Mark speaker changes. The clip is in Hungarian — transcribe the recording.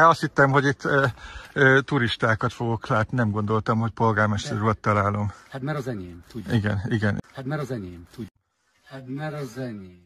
Speaker 1: be. Azt hittem, hogy itt e, e, turistákat fogok látni, nem gondoltam, hogy polgármester urat
Speaker 2: találom. Hát mert az enyém, tudja. Igen, igen. Hát mert az enyém, tudja. Hát mert az enyém.